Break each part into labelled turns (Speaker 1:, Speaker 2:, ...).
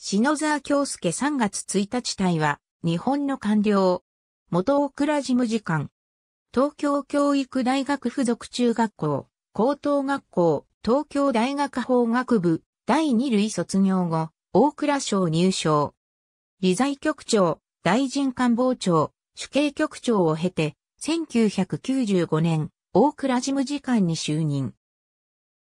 Speaker 1: 篠沢京介3月1日隊は、日本の官僚。元大倉事務次官。東京教育大学附属中学校、高等学校、東京大学法学部、第2類卒業後、大倉省入省。理財局長、大臣官房長、主計局長を経て、1995年、大倉事務次官に就任。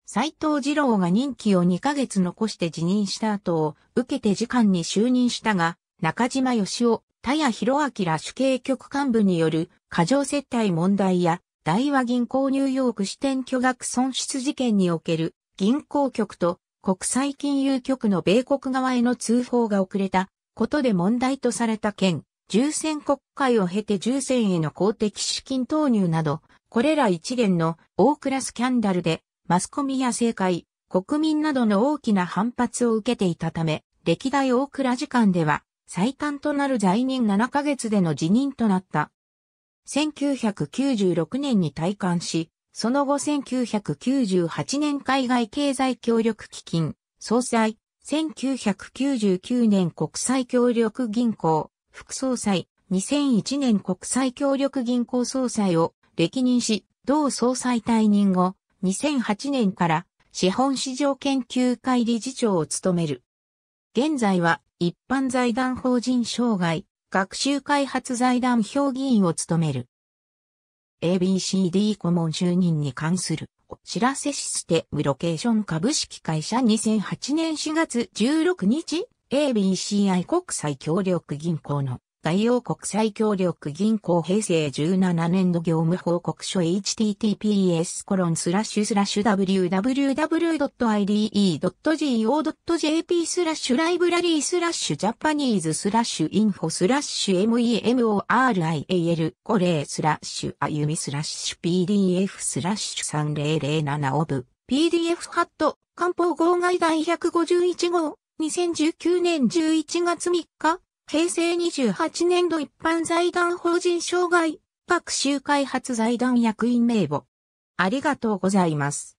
Speaker 1: 斎藤二郎が任期を2ヶ月残して辞任した後を受けて次官に就任したが、中島義夫、田谷博明主計局幹部による過剰接待問題や、大和銀行ニューヨーク支店巨額損失事件における銀行局と国際金融局の米国側への通報が遅れたことで問題とされた件、重選国会を経て重選への公的資金投入など、これら一連の大クラスキャンダルでマスコミや政界、国民などの大きな反発を受けていたため、歴代大倉時間では最短となる在任7ヶ月での辞任となった。1996年に退官し、その後1998年海外経済協力基金、総裁、1999年国際協力銀行、副総裁、2001年国際協力銀行総裁を歴任し、同総裁退任後、2008年から資本市場研究会理事長を務める。現在は一般財団法人障害学習開発財団評議員を務める。ABCD 顧問就任に関するお知らせシステムロケーション株式会社2008年4月16日 ABCI 国際協力銀行の概要国際協力銀行平成17年度業務報告書 https コロンスラッシュスラッシュ www.ide.go.jp スラッシュライブラリースラッシュジャパニーズスラッシュインフォスラッシュ memorial コレスラッシュあゆみスラッシュ pdf スラッシュ3007オブ PDF ハット漢方号外第151号2019年11月3日平成28年度一般財団法人障害学習開発財団役員名簿。ありがとうございます。